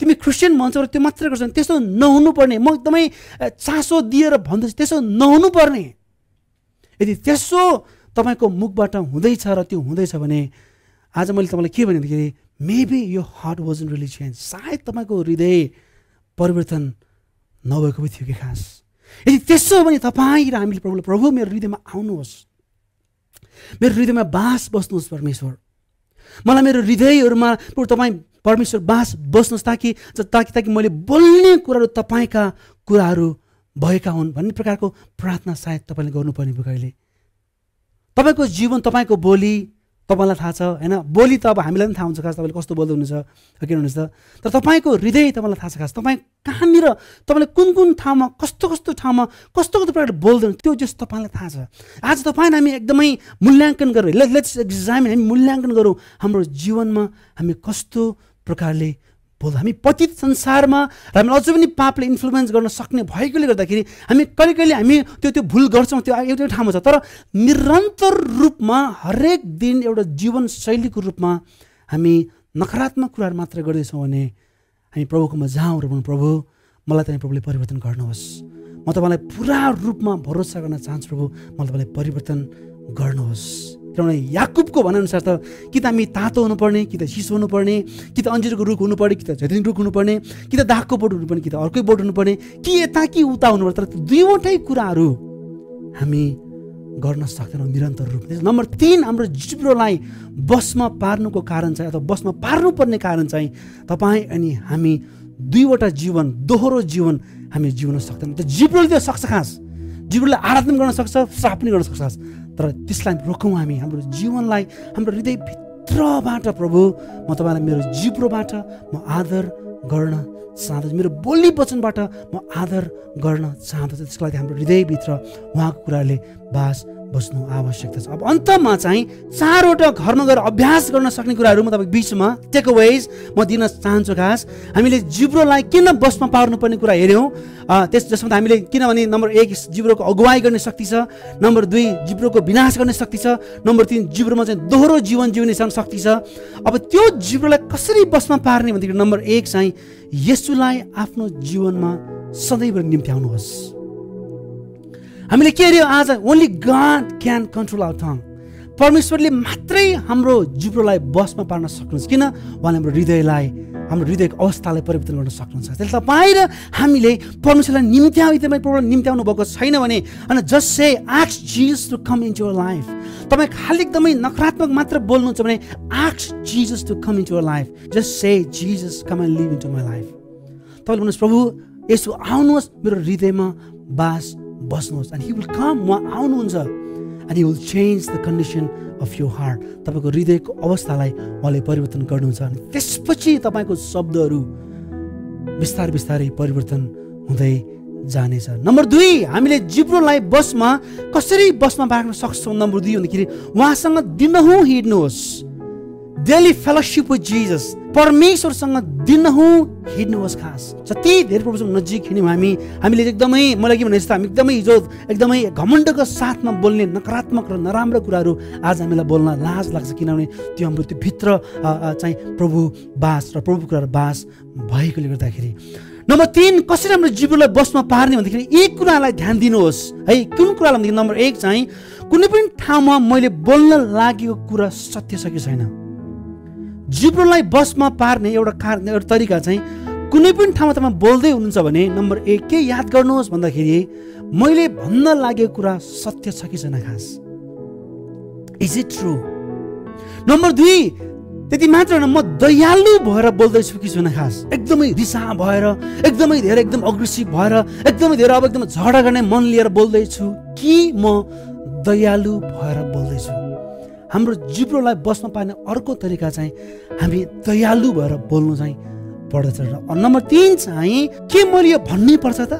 तिमी क्रिस्चियन भन्छौ र त्यो मात्रै गर्छौ त्यस्तो नहुनुपर्ने म एकदमै चासो दिएर भन्दैछु त्यसो नहुनुपर्ने यदि त्यसो तपाईँको मुखबाट हुँदैछ र त्यो हुँदैछ भने आज मैले तपाईँलाई के भने मेबी यो हार्ट इन रियली चेन्ज सायद तपाईँको हृदय परिवर्तन नभएको पनि थियो कि खास यदि त्यसो भने तपाईँ र हामीले प्रभुलाई प्रभु मेरो हृदयमा आउनुहोस् मेरो हृदयमा बाँस बस्नुहोस् परमेश्वर मलाई मेरो हृदयहरूमा तपाईँ परमेश्वर बाँस बस्नुहोस् ताकि ताकि ताकि मैले बोल्ने कुराहरू तपाईँका कुराहरू भएका हुन् भन्ने प्रकारको प्रार्थना सायद तपाईँले गर्नुपर्ने भयो कहिले तपाईँको जीवन तपाईँको बोली तपाईँलाई थाहा छ होइन बोली त अब हामीलाई पनि थाहा हुन्छ खास तपाईँले कस्तो बोल्दै हुनुहुन्छ के हुनुहुन्छ तर तपाईँको हृदय तपाईँलाई थाहा छ खास तपाईँ कहाँनिर तपाईँले कुन कुन ठाउँमा कस्तो कस्तो ठाउँमा कस्तो कस्तो प्रकारले बोल्दैन त्यो जस तपाईँलाई थाहा छ आज तपाईँले हामी एकदमै मूल्याङ्कन गरौँ लेट्स एक्जामिन हामी मूल्याङ्कन गरौँ हाम्रो जीवनमा हामी कस्तो प्रकारले बोल्दा हामी पतित संसारमा र हामी अझै पनि पापले इन्फ्लुएन्स गर्न सक्ने भएकोले गर्दाखेरि हामी कहिले कहिले हामी त्यो त्यो भुल गर्छौँ त्यो एउटै ठाउँमा छ तर निरन्तर रूपमा हरेक दिन एउटा जीवनशैलीको रूपमा हामी नकारात्मक कुराहरू मात्र गर्दैछौँ भने हामी प्रभुकोमा जाउँ र भन्नु प्रभु मलाई तपाईँ प्रभुले परिवर्तन गर्नुहोस् म तपाईँलाई पुरा रूपमा भरोसा गर्न चाहन्छु प्रभु मलाई तपाईँलाई परिवर्तन गर्नुहोस् किनभने याकुबको भनाइअनुसार त कि त हामी तातो हुनुपर्ने कि त चिसो हुनुपर्ने कि त अन्जिरको रुख हुनुपर्ने कि त झैतिन रुख हुनुपर्ने कि त दागको बोट हुनुपर्ने कि त अर्कै बोट हुनुपर्ने कि यता कि उता हुनुपर्ने तर दुईवटै कुराहरू हामी गर्न सक्दैनौँ निरन्तर रूपले नम्बर तिन हाम्रो जिब्रोलाई बसमा पार्नुको कारण चाहिँ अथवा बसमा पार्नुपर्ने कारण चाहिँ तपाईँ अनि हामी दुईवटा जीवन दोहोरो जीवन हामी जिउन सक्दैनौँ त्यो जिब्रोले त सक्छ खास जिब्रोले आराधना गर्न सक्छ श्राप पनि गर्न सक्छ तर त्यसलाई रोकौँ हामी हाम्रो जीवनलाई हाम्रो हृदयभित्रबाट प्रभु म तपाईँलाई मेरो जिब्रोबाट म आदर गर्न चाहँदछु मेरो बोली वचनबाट म आदर गर्न चाहँदछु त्यसको लागि हाम्रो हृदयभित्र उहाँको कुराले बास बस्नु आवश्यकता छ अब अन्तमा चाहिँ चारवटा घरमा गएर अभ्यास गर्न सक्ने कुराहरू म तपाईँको बिचमा टेकअवेज म दिन चाहन्छु खास हामीले जिब्रोलाई किन बसमा पार्नुपर्ने कुरा हेऱ्यौँ त्यस जसमा त हामीले किनभने नम्बर एक जिब्रोको अगुवाई गर्ने शक्ति छ नम्बर दुई जिब्रोको विनाश गर्ने शक्ति छ नम्बर तिन जिब्रोमा चाहिँ दोहोरो जीवन जिउने शक्ति छ अब त्यो जिब्रोलाई कसरी बसमा पार्ने भनेदेखि नम्बर एक चाहिँ यसुलाई आफ्नो जीवनमा सधैँभरि निम्त्याउनुहोस् हामीले के हेऱ्यौँ आज only God can control our tongue परमेश्वरले मात्रै हाम्रो जिब्रोलाई बसमा पार्न सक्नुहुन्छ किन उहाँले हाम्रो हृदयलाई हाम्रो हृदयको अवस्थालाई परिवर्तन गर्न सक्नुहुन्छ त्यसले तपाईँ र हामीले परमेश्वरलाई निम्त्याउ तपाईँ प्रब्लम निम्त्याउनु भएको छैन भने अनि जसै आक्स Jesus to come into your life तपाईँ खालि एकदमै नकारात्मक मात्र बोल्नुहुन्छ भने आक्स Jesus to come into your life just say Jesus come and live in my life तपाईँले भन्नुहोस् प्रभु यसो आउनुहोस् मेरो हृदयमा बास बस्नुहोस् एन्ड हि विल कम उहाँ आउनुहुन्छ and he will change the condition of you heart तपाईँको हृदयको अवस्थालाई उहाँले परिवर्तन गर्नुहुन्छ अनि त्यसपछि तपाईँको शब्दहरू बिस्तारै बिस्तारै परिवर्तन हुँदै जानेछ नम्बर दुई हामीले जिब्रोलाई बसमा कसरी बसमा बाँड्न सक्छौँ नम्बर दुई भन्दाखेरि उहाँसँग दिनहुँ हिँड्नुहोस् डेली फेलोसिप विथ जिजस परमेश्वरसँग दिनहुँ हिँड्नुहोस् खास जति धेरै प्रभुसँग नजिक हिँड्यौँ हामी हामीले एकदमै मलाई के भने जस्तो हामी एकदमै हिजो एकदमै घमण्डको साथमा बोल्ने नकारात्मक र नराम्रो कुराहरू आज हामीलाई बोल्न लाज लाग्छ किनभने त्यो हाम्रो त्यो भित्र चाहिँ प्रभु बास र प्रभु कुराहरू बास भएकोले गर्दाखेरि नम्बर तिन कसरी हाम्रो जीवनलाई बसमा पार्ने भन्दाखेरि एक कुरालाई ध्यान दिनुहोस् है कुन कुरालाई भन्दाखेरि नम्बर एक चाहिँ कुनै पनि ठाउँमा मैले बोल्न लागेको कुरा सत्य छ छैन जिब्रोलाई बसमा पार्ने एउटा कार एउटा तरिका चाहिँ कुनै पनि ठाउँमा तपाईँ बोल्दै हुनुहुन्छ भने नम्बर एक के याद गर्नुहोस् भन्दाखेरि मैले भन्न लागेको कुरा सत्य छ कि छैन खास इज इट ट्रु नम्बर दुई त्यति मात्र होइन म दयालु भएर बोल्दैछु कि छैन खास एकदमै रिसा भएर एकदमै धेरै एकदम अग्रेसिभ भएर एकदमै धेरै अब एकदम झगडा गर्ने मन लिएर बोल्दैछु कि म दयालु भएर बोल्दैछु हाम्रो जिब्रोलाई बस्न पार्ने अर्को तरिका चाहिँ हामी दयालु भएर बोल्नु चाहिँ पर्दछ र नम्बर तिन चाहिँ के मैले यो भन्नै पर्छ त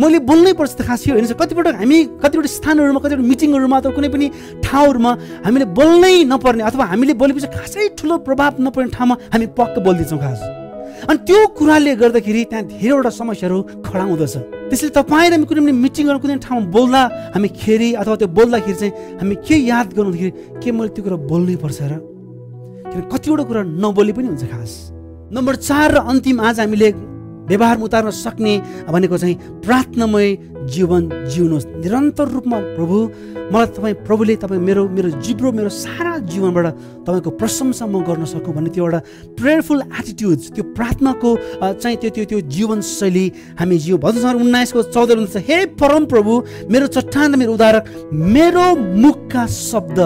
मैले बोल्नै पर्छ त खास यो हेर्नुहोस् कतिपटक हामी कतिवटा स्थानहरूमा कतिवटा मिटिङहरूमा अथवा कुनै पनि ठाउँहरूमा हामीले बोल्नै नपर्ने अथवा हामीले बोलेपछि खासै ठुलो प्रभाव नपर्ने ठाउँमा हामी पक्क बोलिदिन्छौँ खास अनि त्यो कुराले गर्दाखेरि त्यहाँ धेरैवटा समस्याहरू खडा हुँदछ त्यसले तपाईँ र हामी कुनै पनि मिटिङहरू कुनै ठाउँमा बोल्दा हामी खेरि अथवा त्यो बोल्दाखेरि चाहिँ हामी के याद गर्दाखेरि के मैले त्यो कुरा बोल्नै पर्छ र किनभने कतिवटा कुरा नबोले पनि हुन्छ खास नम्बर चार र अन्तिम आज हामीले व्यवहारमा उतार्न सक्ने भनेको चाहिँ प्रार्थनामय जीवन जिउनुहोस् निरन्तर रूपमा प्रभु मलाई तपाईँ प्रभुले तपाईँ मेरो मेरो जिब्रो मेरो सारा जीवनबाट तपाईँको प्रशंसा म गर्न सकौँ भन्ने त्यो एउटा प्रेयरफुल एटिट्युड त्यो प्रार्थनाको चाहिँ त्यो त्यो त्यो जीवनशैली हामी जिउ भजन उन्नाइसको चौध हुन्छ हे परम प्रभु मेरो चट्टान मेरो उदाहरण मेरो मुखका शब्द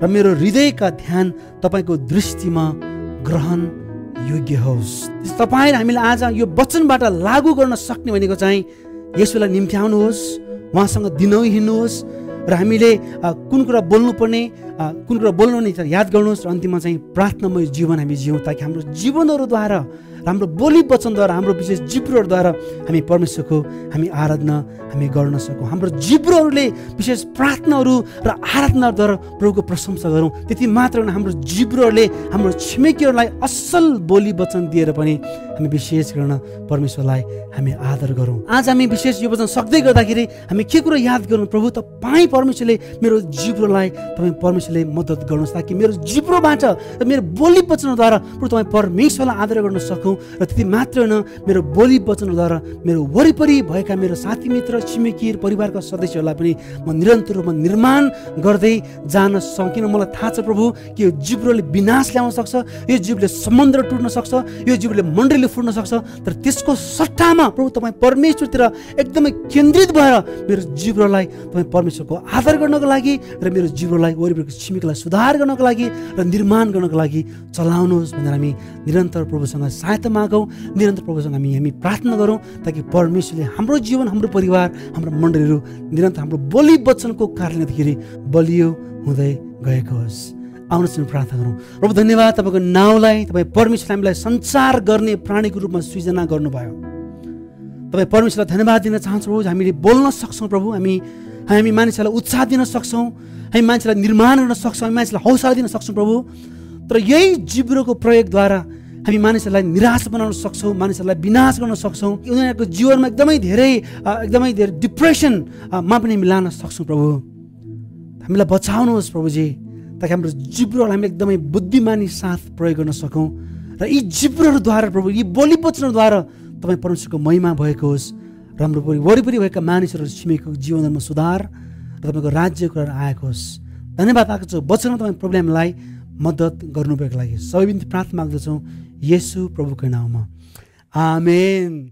र मेरो हृदयका ध्यान तपाईँको दृष्टिमा ग्रहण योग्य होस् तपाईँ हामीले आज यो वचनबाट लागू गर्न सक्ने भनेको चाहिँ यसोलाई निम्त्याउनुहोस् उहाँसँग दिनौ हिँड्नुहोस् र हामीले कुन कुरा बोल्नुपर्ने कुन कुरा बोल्नु नै छ याद गर्नुहोस् र अन्तिममा चाहिँ प्रार्थनामय जीवन हामी जिउँ ताकि हाम्रो जीवनहरूद्वारा हाम्रो बोली वचनद्वारा हाम्रो विशेष जिब्रोहरूद्वारा हामी परमेश्वरको हामी आराधना हामी गर्न सकौँ हाम्रो जिब्रोहरूले विशेष प्रार्थनाहरू र आराधनाद्वारा प्रभुको प्रशंसा गरौँ त्यति मात्र होइन हाम्रो जिब्रोहरूले हाम्रो छिमेकीहरूलाई असल बोली वचन दिएर पनि हामी विशेष गर्न परमेश्वरलाई हामी आदर गरौँ आज हामी विशेष यो वचन सक्दै गर्दाखेरि हामी के कुरो याद गरौँ प्रभु तपाईँ परमेश्वरले मेरो जिब्रोलाई तपाईँ परमेश्वर ले मद्दत गर्नु ताकि मेरो जिब्रोबाट र मेरो बोली वचनद्वारा बरु तपाईँ परमेश्वरलाई आदर गर्न सकौँ र त्यति मात्र होइन मेरो बोली वचनद्वारा मेरो वरिपरि भएका मेरो साथी मित्र छिमेकी परिवारका सदस्यहरूलाई पनि म निरन्तर रूपमा निर्माण गर्दै जान सकिनँ मलाई थाहा छ प्रभु कि यो जिब्रोले विनाश ल्याउन सक्छ यो जीवले समुद्र टुट्न सक्छ यो जीवले मण्डलीले फुट्न सक्छ तर त्यसको सट्टामा प्रभु तपाईँ परमेश्वरतिर एकदमै केन्द्रित भएर मेरो जिब्रोलाई तपाईँ परमेश्वरको आदर गर्नको लागि र मेरो जिब्रोलाई वरिपरिको छिमेकीलाई सुधार गर्नको लागि र निर्माण गर्नको लागि चलाउनुहोस् भनेर हामी निरन्तर प्रभुसँग सहायता मागौँ निरन्तर प्रभुसँग हामी हामी प्रार्थना गरौँ ताकि परमेश्वरले हाम्रो जीवन हाम्रो परिवार हाम्रो मण्डलीहरू निरन्तर हाम्रो बलि वचनको कारणले गर्दाखेरि बलियो हुँदै गएको होस् आउनुहोस् प्रार्थना गरौँ र धन्यवाद तपाईँको नाउँलाई तपाईँ परमेश्वरले हामीलाई संसार गर्ने प्राणीको रूपमा सृजना गर्नुभयो तपाईँ परमेश्वरलाई धन्यवाद दिन चाहन्छु प्रभु हामीले बोल्न सक्छौँ प्रभु हामी हामी मानिसहरूलाई उत्साह दिन सक्छौँ हामी मान्छेलाई निर्माण गर्न सक्छौँ हामी मान्छेलाई हौसला दिन सक्छौँ प्रभु तर यही जिब्रोको प्रयोगद्वारा हामी मानिसहरूलाई निराश बनाउन सक्छौँ मानिसहरूलाई विनाश गर्न सक्छौँ उनीहरूको जीवनमा एकदमै धेरै एकदमै धेरै डिप्रेसनमा पनि हामी लान सक्छौँ प्रभु हामीलाई बचाउनुहोस् प्रभुजी ताकि हाम्रो जिब्रोलाई हामी एकदमै बुद्धिमानी साथ प्रयोग गर्न सकौँ र यी जिब्रोहरूद्वारा प्रभु यी बोली वचनहरूद्वारा तपाईँ परमेश्वरको महिमा भएको होस् राम्रो परि वरिपरि भएका मानिसहरू छिमेकीको जीवनमा सुधार र तपाईँको राज्य कुराहरू आएको होस् धन्यवाद आएको छु वचनमा तपाईँको प्रब्लमलाई मद्दत गर्नुभएको लागि सबै प्रार्थना माग्दछौँ यसु प्रभुको नाउँमा आमेन